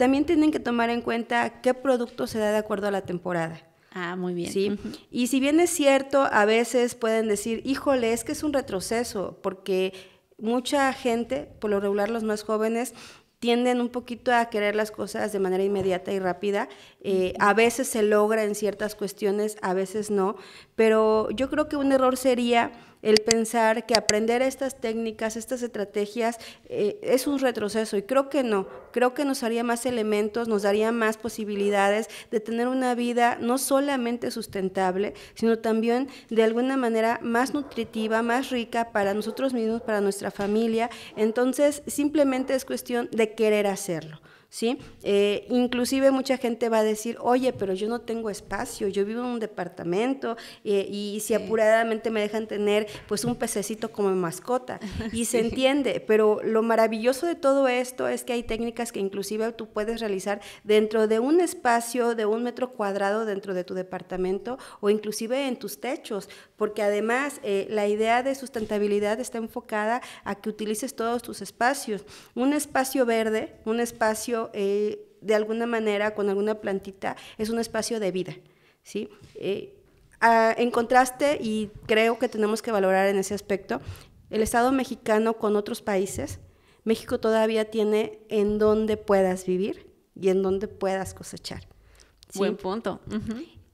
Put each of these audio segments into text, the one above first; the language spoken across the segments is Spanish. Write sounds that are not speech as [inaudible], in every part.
También tienen que tomar en cuenta qué producto se da de acuerdo a la temporada. Ah, muy bien. Sí. Y si bien es cierto, a veces pueden decir, híjole, es que es un retroceso, porque mucha gente, por lo regular los más jóvenes, tienden un poquito a querer las cosas de manera inmediata y rápida. Eh, a veces se logra en ciertas cuestiones, a veces no, pero yo creo que un error sería el pensar que aprender estas técnicas, estas estrategias, eh, es un retroceso. Y creo que no, creo que nos haría más elementos, nos daría más posibilidades de tener una vida no solamente sustentable, sino también de alguna manera más nutritiva, más rica para nosotros mismos, para nuestra familia. Entonces, simplemente es cuestión de querer hacerlo. ¿sí? Eh, inclusive mucha gente va a decir, oye, pero yo no tengo espacio, yo vivo en un departamento eh, y si apuradamente me dejan tener pues un pececito como mascota. [laughs] Y se entiende, pero lo maravilloso de todo esto es que hay técnicas que inclusive tú puedes realizar dentro de un espacio de un metro cuadrado dentro de tu departamento o inclusive en tus techos, porque además eh, la idea de sustentabilidad está enfocada a que utilices todos tus espacios. Un espacio verde, un espacio eh, de alguna manera, con alguna plantita, es un espacio de vida, ¿sí? Eh, en contraste, y creo que tenemos que valorar en ese aspecto, el Estado mexicano con otros países, México todavía tiene en donde puedas vivir y en donde puedas cosechar. Buen punto.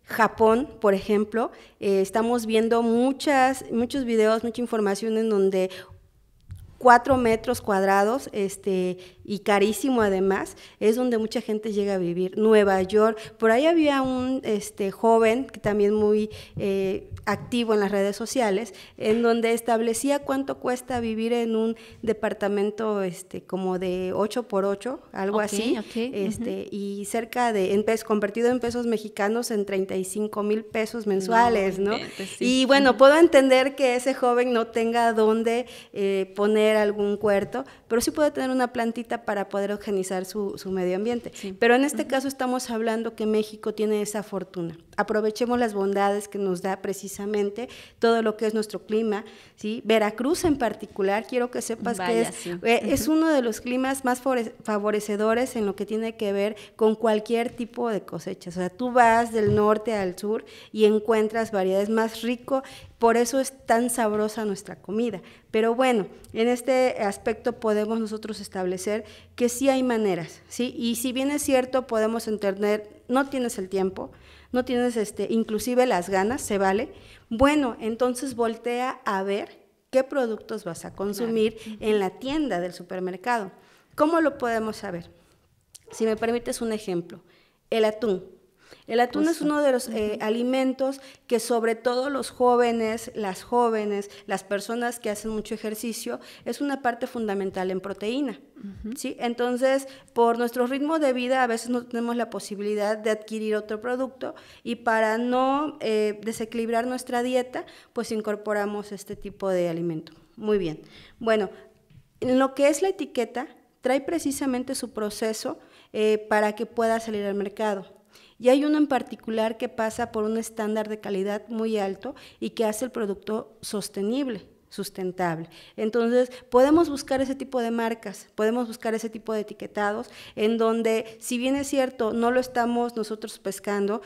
Japón, por ejemplo, eh, estamos viendo muchas, muchos videos, mucha información en donde cuatro metros cuadrados este, y carísimo además, es donde mucha gente llega a vivir. Nueva York, por ahí había un este, joven que también muy eh, activo en las redes sociales, en donde establecía cuánto cuesta vivir en un departamento este, como de 8 por 8, algo así, este, y cerca de, en pesos, convertido en pesos mexicanos, en 35 mil pesos mensuales, ¿no? Y bueno, puedo entender que ese joven no tenga dónde eh, poner algún cuarto, pero sí puede tener una plantita para poder organizar su, medio ambiente. Pero en este caso estamos hablando que México tiene esa fortuna. Aprovechemos las bondades que nos da precisamente todo lo que es nuestro clima. Veracruz en particular, quiero que sepas que es, eh, uno de los climas más favorecedores en lo que tiene que ver con cualquier tipo de cosecha, O sea, tú vas del norte al sur y encuentras variedades más rico por eso es tan sabrosa nuestra comida. Pero bueno, en este aspecto podemos nosotros establecer que sí hay maneras, ¿sí? Y si bien es cierto, podemos entender, no tienes el tiempo, no tienes este, inclusive las ganas, se vale. Bueno, entonces voltea a ver qué productos vas a consumir en la tienda del supermercado. ¿Cómo lo podemos saber? Si me permites un ejemplo, el atún el atún es uno de los eh, alimentos que sobre todo los jóvenes, las jóvenes, las personas que hacen mucho ejercicio, es una parte fundamental en proteína. ¿sí? Entonces, por nuestro ritmo de vida a veces no tenemos la posibilidad de adquirir otro producto y para no eh, desequilibrar nuestra dieta, pues incorporamos este tipo de alimento. Muy bien. Bueno, en lo que es la etiqueta, trae precisamente su proceso eh, para que pueda salir al mercado. Y hay uno en particular que pasa por un estándar de calidad muy alto y que hace el producto sostenible sustentable. Entonces, podemos buscar ese tipo de marcas, podemos buscar ese tipo de etiquetados, en donde, si bien es cierto, no lo estamos nosotros pescando,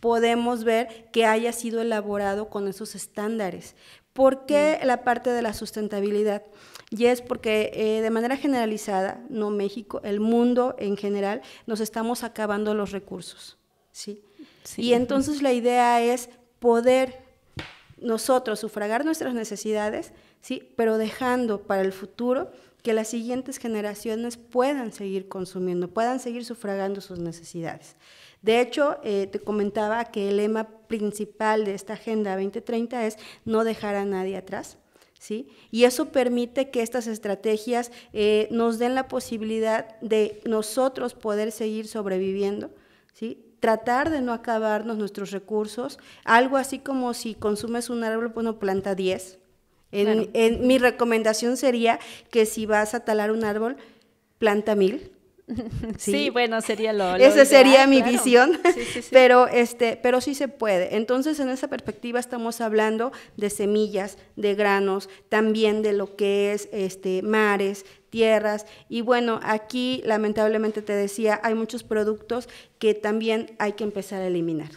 podemos ver que haya sido elaborado con esos estándares. ¿Por mm. qué la parte de la sustentabilidad? Y es porque eh, de manera generalizada, no México, el mundo en general, nos estamos acabando los recursos. sí y entonces la idea es poder nosotros sufragar nuestras necesidades, ¿sí? pero dejando para el futuro que las siguientes generaciones puedan seguir consumiendo, puedan seguir sufragando sus necesidades. De hecho, eh, te comentaba que el lema principal de esta Agenda 2030 es no dejar a nadie atrás. ¿Sí? Y eso permite que estas estrategias eh, nos den la posibilidad de nosotros poder seguir sobreviviendo, ¿sí? tratar de no acabarnos nuestros recursos, algo así como si consumes un árbol, bueno, planta 10, en, mi recomendación sería que si vas a talar un árbol, planta mil. [laughs] Sí, bueno, sería lo. Esa sería mi visión, [laughs] Pero, este, pero sí se puede. Entonces, en esa perspectiva estamos hablando de semillas, de granos, también de lo que es este, mares, tierras. Y bueno, aquí lamentablemente te decía, hay muchos productos que también hay que empezar a eliminar.